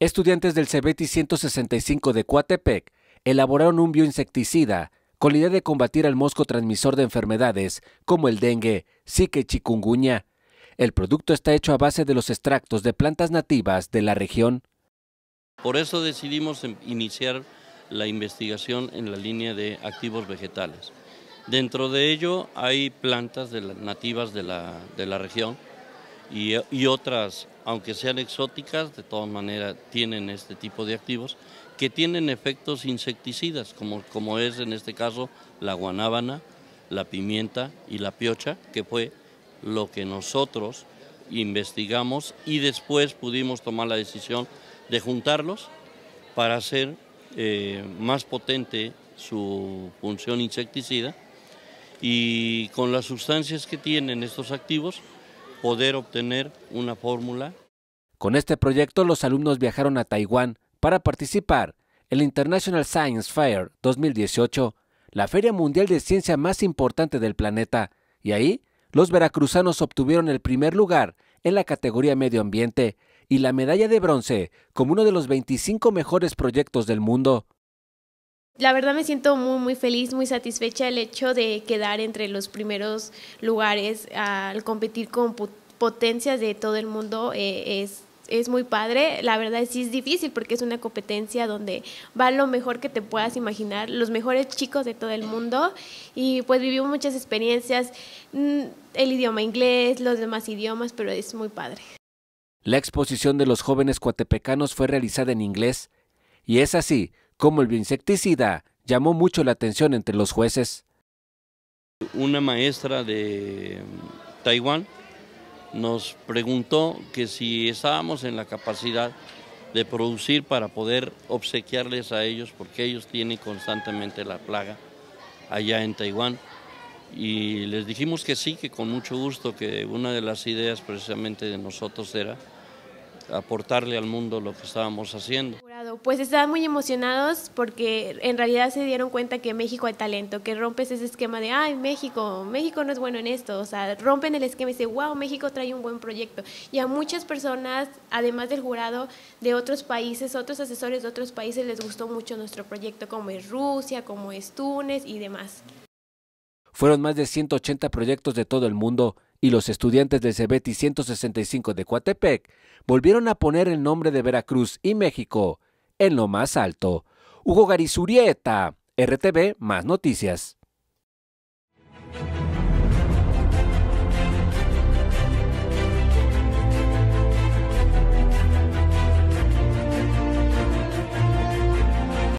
Estudiantes del cbt 165 de Coatepec elaboraron un bioinsecticida con la idea de combatir al mosco transmisor de enfermedades como el dengue, zika y chikungunya. El producto está hecho a base de los extractos de plantas nativas de la región. Por eso decidimos em, iniciar la investigación en la línea de activos vegetales. Dentro de ello hay plantas nativas de la región y, otras, aunque sean exóticas, de todas maneras tienen este tipo de activos que tienen efectos insecticidas, como, es en este caso la guanábana, la pimienta y la piocha, que fue lo que nosotros investigamos y después pudimos tomar la decisión de juntarlos para hacer eh, más potente su función insecticida y con las sustancias que tienen estos activos poder obtener una fórmula. Con este proyecto los alumnos viajaron a Taiwán para participar en el International Science Fair 2018, la feria mundial de ciencia más importante del planeta, y ahí los veracruzanos obtuvieron el primer lugar en la categoría medio ambiente y la medalla de bronce como uno de los 25 mejores proyectos del mundo la verdad me siento muy, muy feliz, muy satisfecha el hecho de quedar entre los primeros lugares al competir con potencias de todo el mundo. Eh, es, es muy padre, la verdad sí es difícil porque es una competencia donde va lo mejor que te puedas imaginar, los mejores chicos de todo el mundo y pues vivimos muchas experiencias, mm, el idioma inglés, los demás idiomas, pero es muy padre. La exposición de los jóvenes cuatepecanos fue realizada en inglés y es así como el bioinsecticida, llamó mucho la atención entre los jueces. Una maestra de mm, Taiwán nos preguntó que si estábamos en la capacidad de producir para poder obsequiarles a ellos, porque ellos tienen constantemente la plaga allá en Taiwán. Y les dijimos que sí, que con mucho gusto, que una de las ideas precisamente de nosotros era aportarle al mundo lo que estábamos haciendo. Pues estaban muy emocionados porque en realidad se dieron cuenta que México hay talento, que rompes ese esquema de, ay, México, México no es bueno en esto, o sea, rompen el esquema y dicen, wow, México trae un buen proyecto. Y a muchas personas, además del jurado de otros países, otros asesores de otros países, les gustó mucho nuestro proyecto, como es Rusia, como es Túnez y demás. Fueron más de 180 proyectos de todo el mundo y los estudiantes del y 165 de Coatepec volvieron a poner el nombre de Veracruz y México en lo más alto. Hugo Garizurieta, RTV Más Noticias.